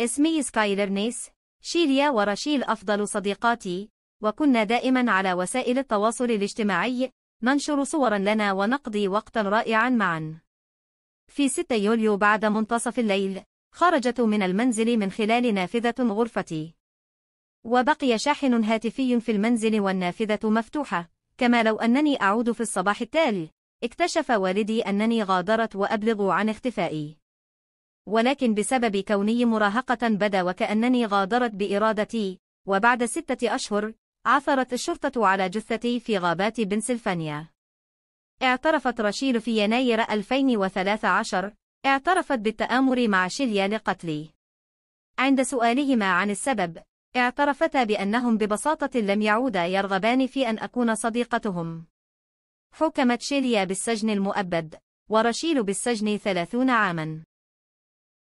اسمي نيس، شيليا ورشيل أفضل صديقاتي وكنا دائما على وسائل التواصل الاجتماعي ننشر صورا لنا ونقضي وقتا رائعا معا في 6 يوليو بعد منتصف الليل خرجت من المنزل من خلال نافذة غرفتي وبقي شاحن هاتفي في المنزل والنافذة مفتوحة كما لو أنني أعود في الصباح التالي اكتشف والدي أنني غادرت وأبلغ عن اختفائي ولكن بسبب كوني مراهقة بدا وكأنني غادرت بإرادتي وبعد ستة أشهر عثرت الشرطة على جثتي في غابات بنسلفانيا اعترفت رشيل في يناير 2013 اعترفت بالتآمر مع شيليا لقتلي عند سؤالهما عن السبب اعترفتا بأنهم ببساطة لم يعودا يرغبان في أن أكون صديقتهم حكمت شيليا بالسجن المؤبد ورشيل بالسجن 30 عاماً